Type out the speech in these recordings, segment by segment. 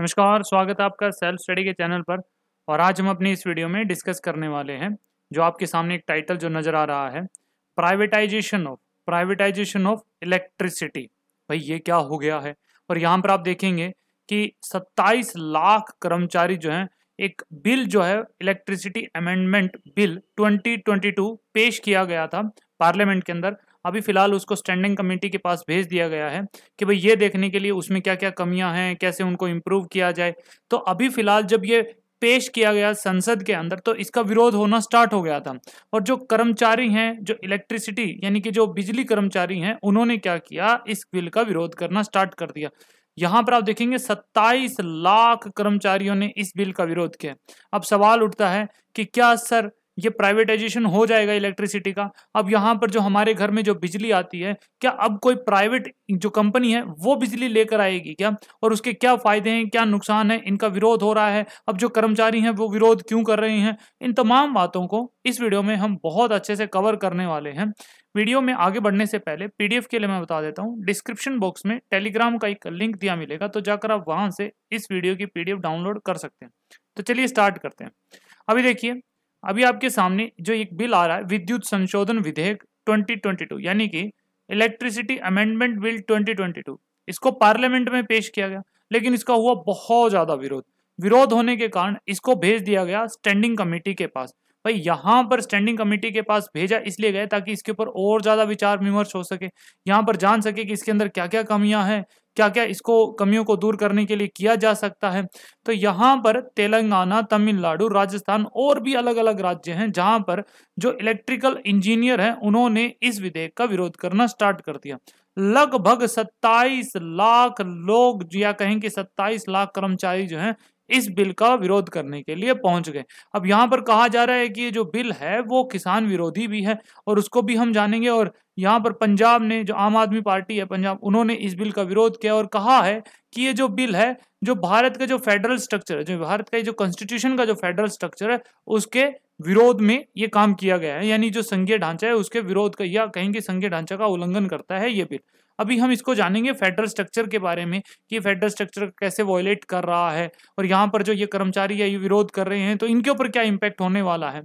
नमस्कार स्वागत है आपका सेल्फ स्टडी के चैनल पर और आज हम अपनी इस वीडियो में डिस्कस करने वाले हैं जो आपके सामने एक टाइटल जो नज़र आ रहा है privatisation of privatisation of electricity भाई ये क्या हो गया है और यहाँ पर आप देखेंगे कि 27 लाख कर्मचारी जो हैं एक बिल जो है इलेक्ट्रिसिटी अमेंडमेंट बिल 2022 पेश किया गया था पार्लियामेंट के अंदर अभी फिलहाल उसको स्टैंडिंग कमेटी के पास भेज दिया गया है कि भाई ये देखने के लिए उसमें क्या क्या कमियां हैं कैसे उनको इम्प्रूव किया जाए तो अभी फिलहाल जब ये पेश किया गया संसद के अंदर तो इसका विरोध होना स्टार्ट हो गया था और जो कर्मचारी हैं जो इलेक्ट्रिसिटी यानी कि जो बिजली कर्मचारी हैं उन्होंने क्या किया इस बिल का विरोध करना स्टार्ट कर दिया यहाँ पर आप देखेंगे 27 लाख कर्मचारियों ने इस बिल का विरोध किया अब सवाल उठता है कि क्या सर ये प्राइवेटाइजेशन हो जाएगा इलेक्ट्रिसिटी का अब यहाँ पर जो हमारे घर में जो बिजली आती है क्या अब कोई प्राइवेट जो कंपनी है वो बिजली लेकर आएगी क्या और उसके क्या फायदे हैं क्या नुकसान है इनका विरोध हो रहा है अब जो कर्मचारी हैं वो विरोध क्यों कर रहे हैं इन तमाम बातों को इस वीडियो में हम बहुत अच्छे से कवर करने वाले हैं वीडियो में आगे बढ़ने से पहले पीडीएफ के लिए मैं बता देता हूँ डिस्क्रिप्शन बॉक्स में टेलीग्राम का एक लिंक दिया मिलेगा तो जाकर आप वहाँ से इस वीडियो की पीडीएफ डाउनलोड कर सकते हैं तो चलिए स्टार्ट करते हैं अभी देखिए अभी आपके सामने जो एक बिल आ रहा है विद्युत संशोधन विधेयक 2022 यानी कि इलेक्ट्रिसिटी अमेंडमेंट बिल 2022 इसको पार्लियामेंट में पेश किया गया लेकिन इसका हुआ बहुत ज़्यादा विरोध विरोध होने के कारण इसको भेज दिया गया स्टैंडिंग कमेटी के पास भाई यहाँ पर स्टैंडिंग कमेटी के पास भेजा इसलिए गया ताकि इसके ऊपर और ज़्यादा विचार विमर्श हो सके यहाँ पर जान सके कि इसके अंदर क्या क्या कमियां हैं क्या क्या इसको कमियों को दूर करने के लिए किया जा सकता है तो यहाँ पर तेलंगाना तमिलनाडु राजस्थान और भी अलग अलग राज्य हैं जहाँ पर जो इलेक्ट्रिकल इंजीनियर हैं उन्होंने इस विधेयक का विरोध करना स्टार्ट कर दिया लगभग 27 लाख लोग या कहें कि 27 लाख कर्मचारी जो हैं इस बिल का विरोध करने के लिए पहुंच गए अब यहाँ पर कहा जा रहा है कि ये जो बिल है वो किसान विरोधी भी है और उसको भी हम जानेंगे और यहाँ पर पंजाब ने जो आम आदमी पार्टी है पंजाब उन्होंने इस बिल का विरोध किया और कहा है कि ये जो बिल है जो भारत का जो फेडरल स्ट्रक्चर है जो भारत का जो कॉन्स्टिट्यूशन का जो फेडरल स्ट्रक्चर है उसके विरोध में ये काम किया गया है यानी जो संघीय ढांचा है उसके विरोध का या कहेंगे संघीय ढांचा का उल्लंघन करता है ये बिल अभी हम इसको जानेंगे फेडरल स्ट्रक्चर के बारे में कि फेडरल स्ट्रक्चर कैसे वॉयलेट कर रहा है और यहाँ पर जो ये कर्मचारी है ये विरोध कर रहे हैं तो इनके ऊपर क्या इम्पैक्ट होने वाला है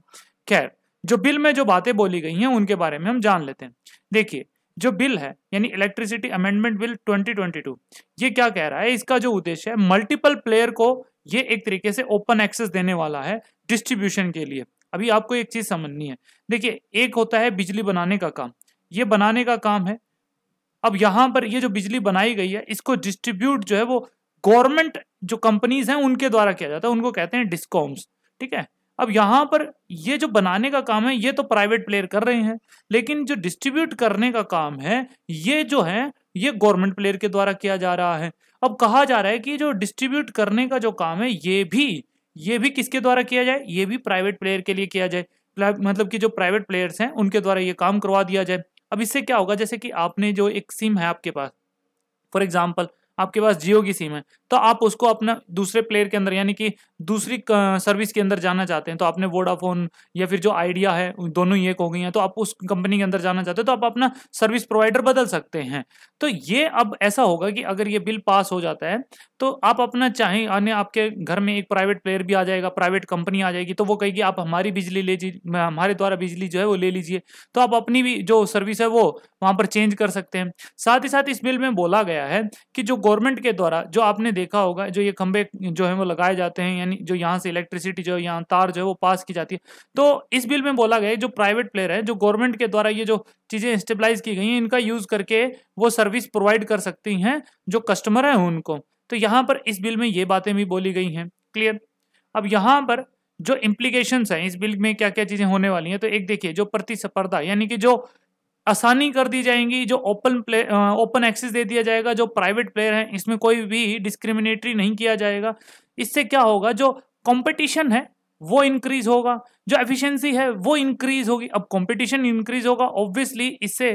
खैर जो बिल में जो बातें बोली गई हैं उनके बारे में हम जान लेते हैं देखिए जो बिल है यानी इलेक्ट्रिसिटी अमेंडमेंट बिल 2022 ये क्या कह रहा है इसका जो उद्देश्य है मल्टीपल प्लेयर को ये एक तरीके से ओपन एक्सेस देने वाला है डिस्ट्रीब्यूशन के लिए अभी आपको एक चीज समझनी है देखिए एक होता है बिजली बनाने का काम ये बनाने का काम है अब यहां पर ये जो बिजली बनाई गई है इसको डिस्ट्रीब्यूट जो है वो गवर्नमेंट जो कंपनीज हैं उनके द्वारा किया जाता है उनको कहते हैं डिस्कॉम्स ठीक है अब यहाँ पर ये जो बनाने का काम है ये तो प्राइवेट प्लेयर कर रहे हैं लेकिन जो डिस्ट्रीब्यूट करने का काम है ये जो है ये गवर्नमेंट प्लेयर के द्वारा किया जा रहा है अब कहा जा रहा है कि जो डिस्ट्रीब्यूट करने का जो काम है ये भी ये भी किसके द्वारा किया जाए ये भी प्राइवेट प्लेयर के लिए किया जाए मतलब कि जो प्राइवेट प्लेयर्स हैं उनके द्वारा ये काम करवा दिया जाए अब इससे क्या होगा जैसे कि आपने जो एक सिम है आपके पास फॉर एग्जाम्पल आपके पास जियो की सिम है तो आप उसको अपना दूसरे प्लेयर के अंदर यानी कि दूसरी सर्विस के अंदर जाना चाहते हैं तो आपने वोडाफोन या फिर जो आइडिया है दोनों ही एक हो गई हैं तो आप उस कंपनी के अंदर जाना चाहते हैं तो आप अपना सर्विस प्रोवाइडर बदल सकते हैं तो ये अब ऐसा होगा कि अगर ये बिल पास हो जाता है तो आप अपना चाहें यानी आपके घर में एक प्राइवेट प्लेयर भी आ जाएगा प्राइवेट कंपनी आ जाएगी तो वो कहेगी आप हमारी बिजली ले लीजिए हमारे द्वारा बिजली जो है वो ले लीजिए तो आप अपनी भी जो सर्विस है वो वहाँ पर चेंज कर सकते हैं साथ ही साथ इस बिल में बोला गया है कि जो गवर्नमेंट के द्वारा जो आपने देखा होगा जो ये खंबे जो है वो लगाए जाते हैं यानी जो यहाँ से इलेक्ट्रिसिटी जो यहाँ तार जो है वो पास की जाती है तो इस बिल में बोला गया जो प्राइवेट प्लेयर है जो गवर्नमेंट के द्वारा ये जो चीज़ें स्टेबलाइज की गई हैं इनका यूज़ करके वो सर्विस प्रोवाइड कर सकती हैं जो कस्टमर हैं उनको तो यहाँ पर इस बिल में ये बातें भी बोली गई हैं क्लियर अब यहाँ पर जो इम्प्लीकेशन है इस बिल में क्या क्या चीज़ें होने वाली हैं तो एक देखिए जो प्रतिस्पर्धा यानी कि जो आसानी कर दी जाएंगी जो ओपन प्ले ओपन एक्सेस दे दिया जाएगा जो प्राइवेट प्लेयर हैं इसमें कोई भी डिस्क्रिमिनेटरी नहीं किया जाएगा इससे क्या होगा जो कंपटीशन है वो इंक्रीज होगा जो एफिशिएंसी है वो इंक्रीज होगी अब कंपटीशन इंक्रीज होगा ऑब्वियसली इससे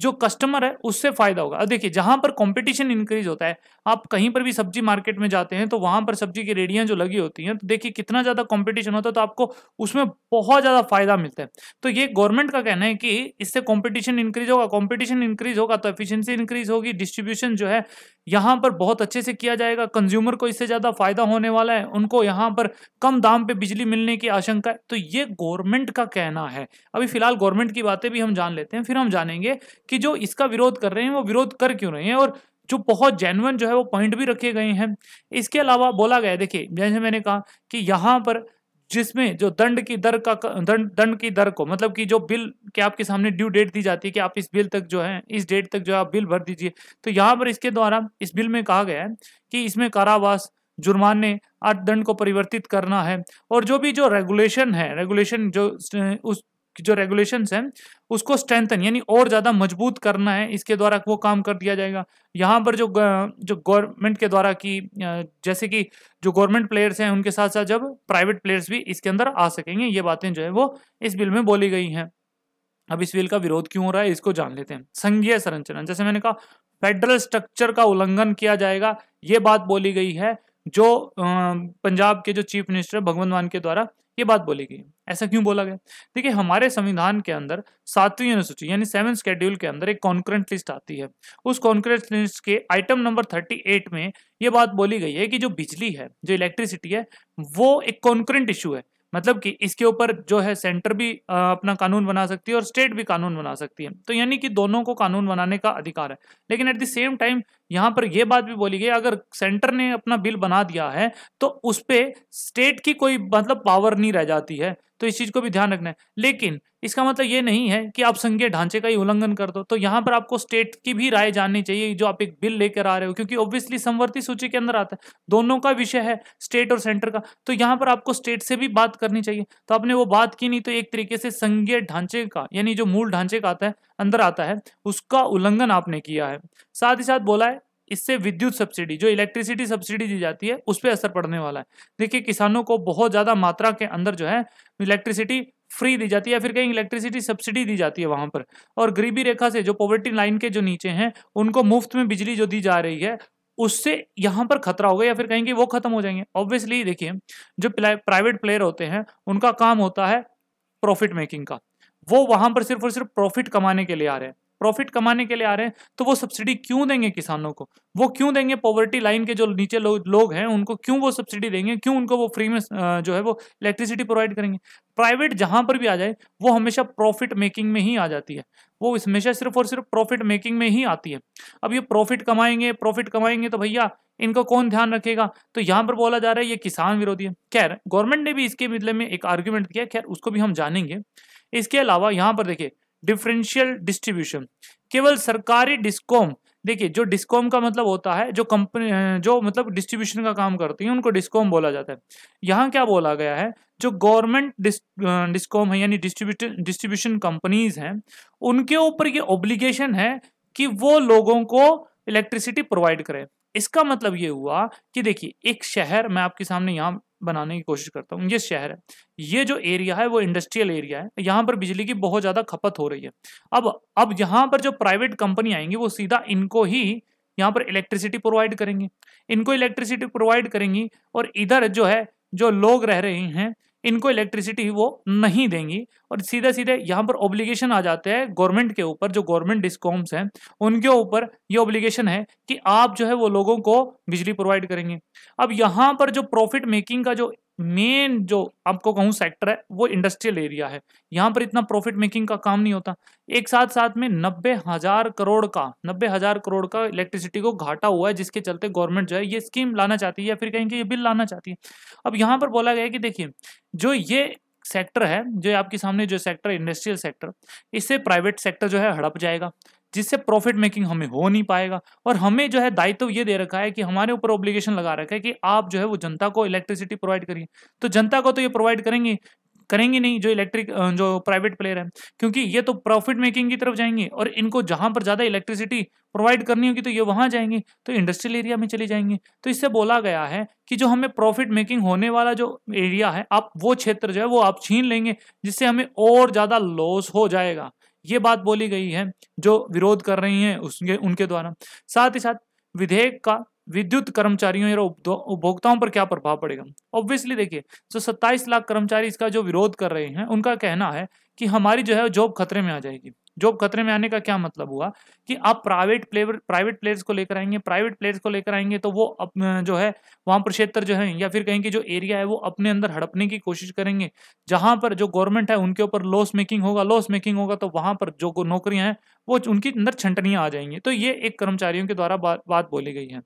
जो कस्टमर है उससे फायदा होगा अब देखिए जहां पर कंपटीशन इंक्रीज होता है आप कहीं पर भी सब्जी मार्केट में जाते हैं तो वहां पर सब्जी की रेडियां जो लगी होती हैं तो देखिए कितना ज्यादा कंपटीशन होता है तो आपको उसमें बहुत ज्यादा फायदा मिलता है तो ये गवर्नमेंट का कहना है कि इससे कॉम्पिटिशन इंक्रीज होगा कॉम्पिटिशन इंक्रीज होगा तो एफिशियंसी इंक्रीज होगी डिस्ट्रीब्यूशन जो है यहाँ पर बहुत अच्छे से किया जाएगा कंज्यूमर को इससे ज्यादा फायदा होने वाला है उनको यहाँ पर कम दाम पर बिजली मिलने की आशंका है तो ये गवर्नमेंट का कहना है अभी फिलहाल गवर्नमेंट की बातें भी हम जान लेते हैं फिर हम जानेंगे कि जो इसका विरोध कर रहे हैं वो विरोध कर क्यों रहे हैं और जो बहुत जेनुअन जो है वो पॉइंट भी रखे गए हैं इसके अलावा बोला गया देखिए जैसे मैंने कहा कि यहाँ पर जिसमें जो दंड की दर का दंड दंड की दर को मतलब कि जो बिल के आपके सामने ड्यू डेट दी जाती है कि आप इस बिल तक जो है इस डेट तक जो है आप बिल भर दीजिए तो यहाँ पर इसके द्वारा इस बिल में कहा गया है कि इसमें कारावास जुर्माने अर्थदंड को परिवर्तित करना है और जो भी जो रेगुलेशन है रेगुलेशन जो उस जो रेगुलेशन है उसको स्ट्रेंथन यानी और ज़्यादा मजबूत करना है इसके द्वारा वो काम कर दिया जाएगा यहाँ पर जो जो गवर्नमेंट के द्वारा की जैसे कि जो गवर्नमेंट प्लेयर्स हैं उनके साथ साथ जब प्राइवेट प्लेयर्स भी इसके अंदर आ सकेंगे ये बातें जो है वो इस बिल में बोली गई हैं अब इस बिल का विरोध क्यों हो रहा है इसको जान लेते हैं संघीय संरचना जैसे मैंने कहा फेडरल स्ट्रक्चर का उल्लंघन किया जाएगा ये बात बोली गई है जो पंजाब के जो चीफ मिनिस्टर भगवंत मान के द्वारा ये बात बोली गई ऐसा क्यों बोला गया देखिए हमारे संविधान के अंदर सातवीं अनुसूची यानी सेवन स्केड्यूल के अंदर एक कॉन्क्रेंट लिस्ट आती है उस कॉन्क्रेंट लिस्ट के आइटम नंबर थर्टी एट में ये बात बोली गई है कि जो बिजली है जो इलेक्ट्रिसिटी है वो एक कॉन्क्रेंट इशू है मतलब कि इसके ऊपर जो है सेंटर भी अपना कानून बना सकती है और स्टेट भी कानून बना सकती है तो यानी कि दोनों को कानून बनाने का अधिकार है लेकिन एट द सेम टाइम यहाँ पर यह बात भी बोली गई अगर सेंटर ने अपना बिल बना दिया है तो उस पर स्टेट की कोई मतलब पावर नहीं रह जाती है तो इस चीज़ को भी ध्यान रखना है लेकिन इसका मतलब ये नहीं है कि आप संघीय ढांचे का ही उल्लंघन कर दो तो यहाँ पर आपको स्टेट की भी राय जाननी चाहिए जो आप एक बिल लेकर आ रहे हो क्योंकि ऑब्वियसली समवर्ती सूची के अंदर आता है दोनों का विषय है स्टेट और सेंटर का तो यहाँ पर आपको स्टेट से भी बात करनी चाहिए तो आपने वो बात की नहीं तो एक तरीके से संघीय ढांचे का यानी जो मूल ढांचे का आता है अंदर आता है उसका उल्लंघन आपने किया है साथ ही साथ बोला है इससे विद्युत सब्सिडी जो इलेक्ट्रिसिटी सब्सिडी दी जाती है उस पर असर पड़ने वाला है देखिए किसानों को बहुत ज़्यादा मात्रा के अंदर जो है इलेक्ट्रिसिटी फ्री दी जाती है या फिर कहीं इलेक्ट्रिसिटी सब्सिडी दी जाती है वहाँ पर और गरीबी रेखा से जो पॉवर्टी लाइन के जो नीचे हैं उनको मुफ्त में बिजली जो दी जा रही है उससे यहाँ पर खतरा होगा या फिर कहेंगे वो खत्म हो जाएंगे ऑब्वियसली देखिए जो प्राइवेट प्लेयर होते हैं उनका काम होता है प्रॉफिट मेकिंग का वो वहां पर सिर्फ और सिर्फ प्रॉफिट कमाने के लिए आ रहे हैं प्रॉफिट कमाने के लिए आ रहे हैं तो वो सब्सिडी क्यों देंगे किसानों को वो क्यों देंगे पॉवर्टी लाइन के जो नीचे लोग हैं उनको क्यों वो सब्सिडी देंगे क्यों उनको वो फ्री में जो है वो इलेक्ट्रिसिटी प्रोवाइड करेंगे प्राइवेट जहां पर भी आ जाए वो हमेशा प्रॉफिट मेकिंग में ही आ जाती है वो हमेशा सिर्फ और सिर्फ प्रॉफिट मेकिंग में ही आती है अब ये प्रॉफिट कमाएंगे प्रॉफिट कमाएंगे तो भैया इनका कौन ध्यान रखेगा तो यहाँ पर बोला जा रहा है ये किसान विरोधी है खैर गवर्नमेंट ने भी इसके बदले में एक आर्ग्यूमेंट किया खैर उसको भी हम जानेंगे इसके अलावा यहाँ पर देखिए डिफरेंशियल डिस्ट्रीब्यूशन केवल सरकारी डिस्कॉम देखिए जो डिस्कॉम का मतलब होता है जो कंपनी जो मतलब डिस्ट्रीब्यूशन का काम करती है उनको डिस्कॉम बोला जाता है यहाँ क्या बोला गया है जो गवर्नमेंट डिस, डिस्कॉम है यानी डिस्ट्रीब्यूशन डिस्ट्रीब्यूशन कंपनीज हैं उनके ऊपर ये ऑब्लिगेशन है कि वो लोगों को इलेक्ट्रिसिटी प्रोवाइड करें इसका मतलब ये हुआ कि देखिए एक शहर मैं आपके सामने यहाँ बनाने की कोशिश करता हूँ ये शहर है ये जो एरिया है वो इंडस्ट्रियल एरिया है यहाँ पर बिजली की बहुत ज़्यादा खपत हो रही है अब अब यहाँ पर जो प्राइवेट कंपनी आएंगी वो सीधा इनको ही यहाँ पर इलेक्ट्रिसिटी प्रोवाइड करेंगी इनको इलेक्ट्रिसिटी प्रोवाइड करेंगी और इधर जो है जो लोग रह रहे हैं इनको इलेक्ट्रिसिटी वो नहीं देंगी और सीधे सीधे यहाँ पर ऑब्लिगेशन आ जाते हैं गवर्नमेंट के ऊपर जो गवर्नमेंट डिस्कॉम्स हैं उनके ऊपर ये ऑब्लिगेशन है कि आप जो है वो लोगों को बिजली प्रोवाइड करेंगे अब यहाँ पर जो प्रॉफिट मेकिंग का जो मेन जो आपको कहूँ सेक्टर है वो इंडस्ट्रियल एरिया है यहाँ पर इतना प्रॉफिट मेकिंग का काम नहीं होता एक साथ साथ में नब्बे हजार करोड़ का नब्बे हजार करोड़ का इलेक्ट्रिसिटी को घाटा हुआ है जिसके चलते गवर्नमेंट जो है ये स्कीम लाना चाहती है या फिर कहेंगे ये बिल लाना चाहती है अब यहाँ पर बोला गया कि देखिए जो ये सेक्टर है जो आपके सामने जो सेक्टर इंडस्ट्रियल सेक्टर इससे प्राइवेट सेक्टर जो है हड़प जाएगा जिससे प्रॉफिट मेकिंग हमें हो नहीं पाएगा और हमें जो है दायित्व तो ये दे रखा है कि हमारे ऊपर ऑब्लिगेशन लगा रखा है कि आप जो है वो जनता को इलेक्ट्रिसिटी प्रोवाइड करिए तो जनता को तो ये प्रोवाइड करेंगे करेंगे नहीं जो इलेक्ट्रिक जो प्राइवेट प्लेयर हैं क्योंकि ये तो प्रॉफिट मेकिंग की तरफ जाएंगे और इनको जहां पर ज़्यादा इलेक्ट्रिसिटी प्रोवाइड करनी होगी तो ये वहां जाएंगे तो इंडस्ट्रियल एरिया में चले जाएंगे तो इससे बोला गया है कि जो हमें प्रॉफिट मेकिंग होने वाला जो एरिया है आप वो क्षेत्र जो है वो आप छीन लेंगे जिससे हमें और ज़्यादा लॉस हो जाएगा ये बात बोली गई है जो विरोध कर रही हैं उसके उनके द्वारा साथ ही साथ विधेयक का विद्युत कर्मचारियों या उपभोक्ताओं पर क्या प्रभाव पड़ेगा ऑब्वियसली देखिए जो 27 लाख कर्मचारी इसका जो विरोध कर रहे हैं उनका कहना है कि हमारी जो है जॉब खतरे में आ जाएगी जॉब खतरे में आने का क्या मतलब हुआ कि आप प्राइवेट प्लेयर प्राइवेट प्लेयर्स को लेकर आएंगे प्राइवेट प्लेयर्स को लेकर आएंगे तो वो अप, जो है वहां पर क्षेत्र जो है या फिर कहीं की जो एरिया है वो अपने अंदर हड़पने की कोशिश करेंगे जहां पर जो गवर्नमेंट है उनके ऊपर लॉस मेकिंग होगा लॉस मेकिंग होगा तो वहां पर जो नौकरियाँ हैं वो उनके अंदर छंटनियाँ आ जाएंगी तो ये एक कर्मचारियों के द्वारा बा, बात बोली गई है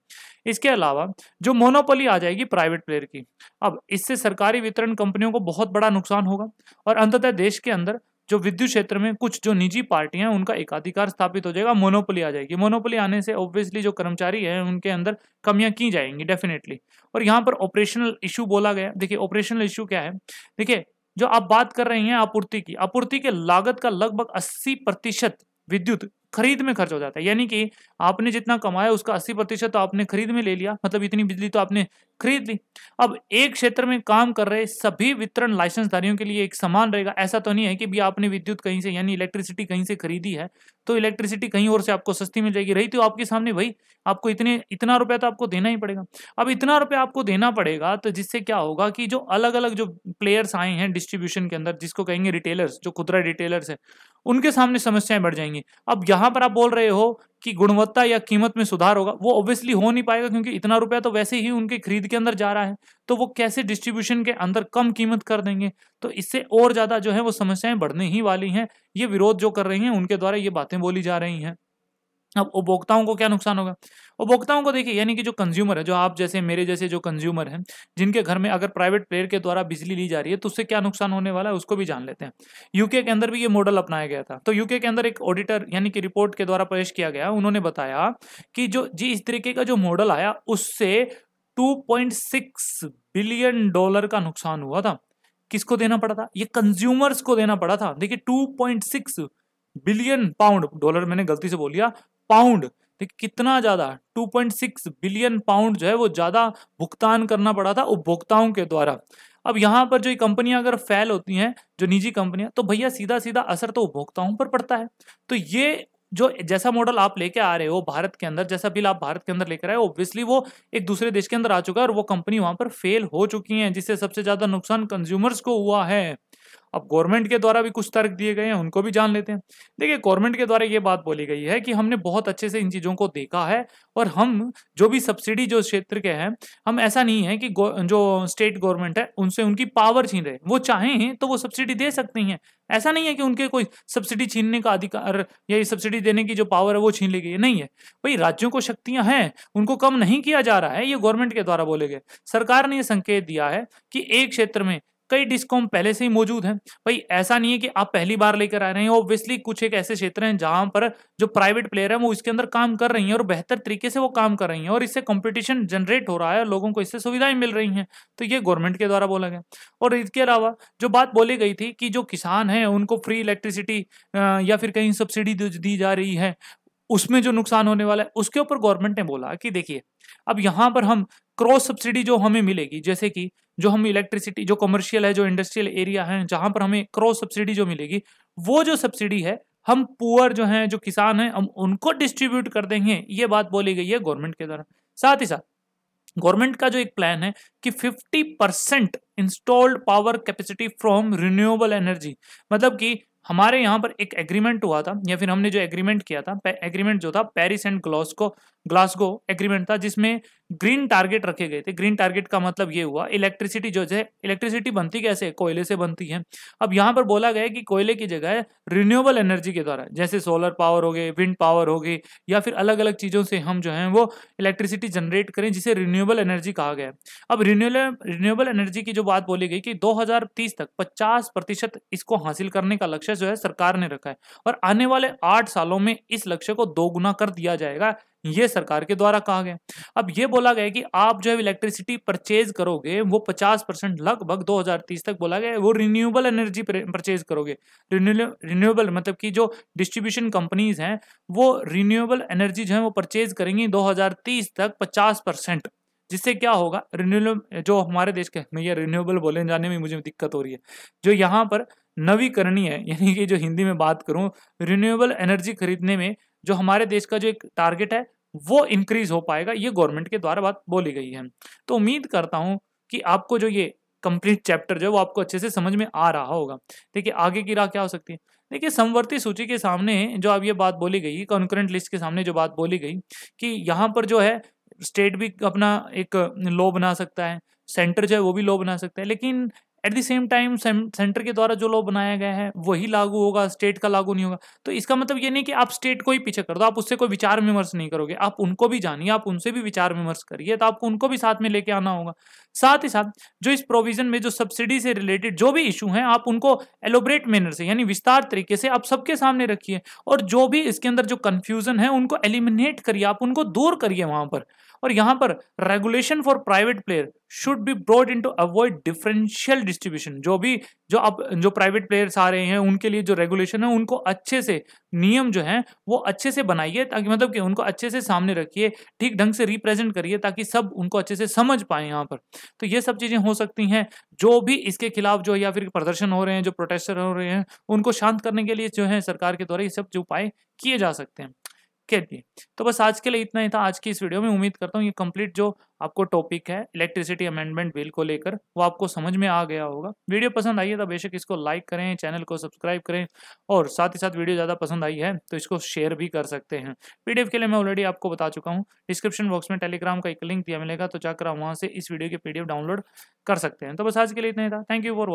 इसके अलावा जो मोनोपोली आ जाएगी प्राइवेट प्लेयर की अब इससे सरकारी वितरण कंपनियों को बहुत बड़ा नुकसान होगा और अंततः देश के अंदर जो विद्युत क्षेत्र में कुछ जो निजी पार्टियां हैं उनका एकाधिकार स्थापित हो जाएगा मोनोपोली आ जाएगी मोनोपोली आने से ऑब्वियसली जो कर्मचारी हैं उनके अंदर कमियां की जाएंगी डेफिनेटली और यहाँ पर ऑपरेशनल इशू बोला गया देखिए ऑपरेशनल इशू क्या है देखिए जो आप बात कर रहे हैं आपूर्ति की आपूर्ति के लागत का लगभग अस्सी प्रतिशत विद्युत खरीद में खर्च हो जाता है यानी कि आपने जितना कमाया उसका अस्सी प्रतिशत तो आपने खरीद में ले लिया मतलब इतनी बिजली तो आपने खरीद ली अब एक क्षेत्र में काम कर रहे सभी वितरण लाइसेंसधारियों के लिए एक समान रहेगा ऐसा तो नहीं है कि भी आपने विद्युत कहीं से यानी इलेक्ट्रिसिटी कहीं से खरीदी है तो इलेक्ट्रिसिटी कहीं और से आपको सस्ती मिल जाएगी रही तो आपके सामने भाई आपको इतने इतना रुपया तो आपको देना ही पड़ेगा अब इतना रुपया आपको देना पड़ेगा तो जिससे क्या होगा कि जो अलग अलग जो प्लेयर्स आए हैं डिस्ट्रीब्यूशन के अंदर जिसको कहेंगे रिटेलर्स जो खुदरा रिटेलर्स है उनके सामने समस्याएं बढ़ जाएंगी अब यहां पर आप बोल रहे हो कि गुणवत्ता या कीमत में सुधार होगा वो ऑब्वियसली हो नहीं पाएगा क्योंकि इतना रुपया तो वैसे ही उनके खरीद के अंदर जा रहा है तो वो कैसे डिस्ट्रीब्यूशन के अंदर कम कीमत कर देंगे तो इससे और ज़्यादा जो है वो समस्याएं बढ़ने ही वाली हैं ये विरोध जो कर रही हैं उनके द्वारा ये बातें बोली जा रही हैं अब उपभोक्ताओं को क्या नुकसान होगा उपभोक्ताओं को देखिए यानी कि जो कंज्यूमर है जो आप जैसे मेरे जैसे जो कंज्यूमर हैं जिनके घर में अगर प्राइवेट प्लेयर के द्वारा बिजली ली जा रही है तो उससे क्या नुकसान होने वाला है उसको भी जान लेते हैं यूके के अंदर भी ये मॉडल अपनाया गया था तो यूके के अंदर एक ऑडिटर यानी कि रिपोर्ट के द्वारा पेश किया गया उन्होंने बताया कि जो जी इस तरीके का जो मॉडल आया उससे टू बिलियन डॉलर का नुकसान हुआ था किसको देना पड़ा था ये कंज्यूमर्स को देना पड़ा था देखिए टू बिलियन पाउंड डॉलर मैंने गलती से बोलिया पाउंड कितना ज्यादा 2.6 बिलियन पाउंड जो है वो ज्यादा भुगतान करना पड़ा था उपभोक्ताओं के द्वारा अब यहाँ पर जो कंपनियां अगर फेल होती हैं जो निजी कंपनियां तो भैया सीधा सीधा असर तो उपभोक्ताओं पर पड़ता है तो ये जो जैसा मॉडल आप लेके आ रहे हो भारत के अंदर जैसा बिल आप भारत के अंदर लेकर आए ऑब्वियसली वो एक दूसरे देश के अंदर आ चुका है और वो कंपनी वहां पर फेल हो चुकी है जिससे सबसे ज्यादा नुकसान कंज्यूमर्स को हुआ है अब गवर्नमेंट के द्वारा भी कुछ तर्क दिए गए हैं उनको भी जान लेते हैं देखिए गवर्नमेंट के द्वारा ये बात बोली गई है कि हमने बहुत अच्छे से इन चीज़ों को देखा है और हम जो भी सब्सिडी जो क्षेत्र के हैं हम ऐसा नहीं है कि जो स्टेट गवर्नमेंट है उनसे उनकी पावर छीन रहे वो चाहें तो वो सब्सिडी दे सकती हैं ऐसा नहीं है कि उनके कोई सब्सिडी छीनने का अधिकार या सब्सिडी देने की जो पावर है वो छीन ली गई नहीं है भाई राज्यों को शक्तियां हैं उनको कम नहीं किया जा रहा है ये गवर्नमेंट के द्वारा बोले गए सरकार ने यह संकेत दिया है कि एक क्षेत्र में कई डिस्कॉम पहले से ही मौजूद हैं भाई ऐसा नहीं है कि आप पहली बार लेकर आ रहे हैं ऑब्वियसली कुछ एक ऐसे क्षेत्र हैं जहां पर जो प्राइवेट प्लेयर है वो इसके अंदर काम कर रही है और बेहतर तरीके से वो काम कर रही है और इससे कॉम्पिटिशन जनरेट हो रहा है लोगों को इससे सुविधाएं मिल रही हैं तो ये गवर्नमेंट के द्वारा बोला गया और इसके अलावा जो बात बोली गई थी कि जो किसान हैं उनको फ्री इलेक्ट्रिसिटी या फिर कहीं सब्सिडी दी जा रही है उसमें जो नुकसान होने वाला है उसके ऊपर गवर्नमेंट ने बोला कि देखिए अब यहाँ पर हम क्रॉस सब्सिडी जो हमें मिलेगी जैसे कि जो हम इलेक्ट्रिसिटी जो कमर्शियल है जो इंडस्ट्रियल एरिया है जहां पर हमें क्रॉस सब्सिडी जो मिलेगी वो जो सब्सिडी है हम पुअर जो हैं जो किसान हैं हम उनको डिस्ट्रीब्यूट कर देंगे ये बात बोली गई है गवर्नमेंट के द्वारा साथ ही साथ गवर्नमेंट का जो एक प्लान है कि 50 percent installed power capacity from renewable energy मतलब कि हमारे यहाँ पर एक एग्रीमेंट हुआ था या फिर हमने जो एग्रीमेंट किया था एग्रीमेंट जो था Paris and Glasgow Glasgow agreement था जिसमें ग्रीन टारगेट रखे गए थे ग्रीन टारगेट का मतलब ये हुआ इलेक्ट्रिसिटी जो है इलेक्ट्रिसिटी बनती कैसे कोयले से बनती है अब यहाँ पर बोला गया कि कोयले की जगह रिन्यूएबल एनर्जी के द्वारा जैसे सोलर पावर हो गए विंड पावर हो गई या फिर अलग अलग चीज़ों से हम जो है वो इलेक्ट्रिसिटी जनरेट करें जिसे रिन्यूएबल एनर्जी कहा गया अब रिन्यूल रिन्यूएबल एनर्जी की जो बात बोली गई कि दो तक पचास प्रतिशत इसको हासिल करने का लक्ष्य जो है सरकार ने रखा है और आने वाले आठ सालों में इस लक्ष्य को दोगुना कर दिया जाएगा ये सरकार के द्वारा कहा गया अब ये बोला गया कि आप जो है इलेक्ट्रिसिटी परचेज करोगे वो पचास परसेंट लगभग 2030 तक बोला गया वो रिन्यूएबल एनर्जी परचेज करोगे रिन्यूएबल मतलब कि जो डिस्ट्रीब्यूशन कंपनीज हैं वो रिन्यूएबल एनर्जी जो है वो परचेज करेंगी 2030 तक 50 परसेंट जिससे क्या होगा रिन्यूल जो हमारे देश के मैं ये रिन्यूएबल बोले जाने में मुझे दिक्कत हो रही है जो यहाँ पर नवीकरणीय यानी कि जो हिंदी में बात करूँ रिन्यूएबल एनर्जी खरीदने में जो हमारे देश का जो एक टारगेट है वो इंक्रीज हो पाएगा ये गवर्नमेंट के द्वारा बात बोली गई है तो उम्मीद करता हूँ कि आपको जो ये कंप्लीट चैप्टर जो है वो आपको अच्छे से समझ में आ रहा होगा देखिए आगे की राह क्या हो सकती है देखिए समवर्ती सूची के सामने जो अब ये बात बोली गई कॉन्करेंट लिस्ट के सामने जो बात बोली गई कि यहाँ पर जो है स्टेट भी अपना एक लॉ बना सकता है सेंटर जो है वो भी लॉ बना सकता है लेकिन at the same time centre के द्वारा जो लॉ बनाया गया है वही लागू होगा स्टेट का लागू नहीं होगा तो इसका मतलब ये नहीं कि आप स्टेट को ही पीछे कर दो आप उससे कोई विचार विमर्श नहीं करोगे आप उनको भी जानिए आप उनसे भी विचार विमर्श करिए तो आपको उनको भी साथ में लेके आना होगा साथ ही साथ जो इस प्रोविजन में जो सब्सिडी से रिलेटेड जो भी इशू हैं आप उनको एलोबरेट मैनर से यानी विस्तार तरीके से आप सबके सामने रखिए और जो भी इसके अंदर जो कन्फ्यूजन है उनको एलिमिनेट करिए आप उनको दूर करिए वहां पर और यहाँ पर regulation for private player should be broad in to avoid differential distribution जो भी जो अब जो प्राइवेट प्लेयर्स आ रहे हैं उनके लिए जो रेगुलेशन है उनको अच्छे से नियम जो है वो अच्छे से बनाइए ताकि मतलब कि उनको अच्छे से सामने रखिए ठीक ढंग से रिप्रेजेंट करिए ताकि सब उनको अच्छे से समझ पाए यहाँ पर तो ये सब चीज़ें हो सकती हैं जो भी इसके खिलाफ जो या फिर प्रदर्शन हो रहे हैं जो प्रोटेस्टर हो रहे हैं उनको शांत करने के लिए जो है सरकार के द्वारा ये सब जो उपाय किए जा सकते हैं खेत की तो बस आज के लिए इतना ही था आज की इस वीडियो में उम्मीद करता हूँ ये कंप्लीट जो आपको टॉपिक है इलेक्ट्रिसिटी अमेंडमेंट बिल को लेकर वो आपको समझ में आ गया होगा वीडियो पसंद आई है तो बेशक इसको लाइक करें चैनल को सब्सक्राइब करें और साथ ही साथ वीडियो ज़्यादा पसंद आई है तो इसको शेयर भी कर सकते हैं पीडीएफ के लिए मैं ऑलरेडी आपको बता चुका हूँ डिस्क्रिप्शन बॉक्स में टेलीग्राम का एक लिंक दिया मिलेगा तो जाकर आप वहाँ से इस वीडियो के पीडीएफ डाउनलोड कर सकते हैं तो बस आज के लिए इतना ही था थैंक यू फॉर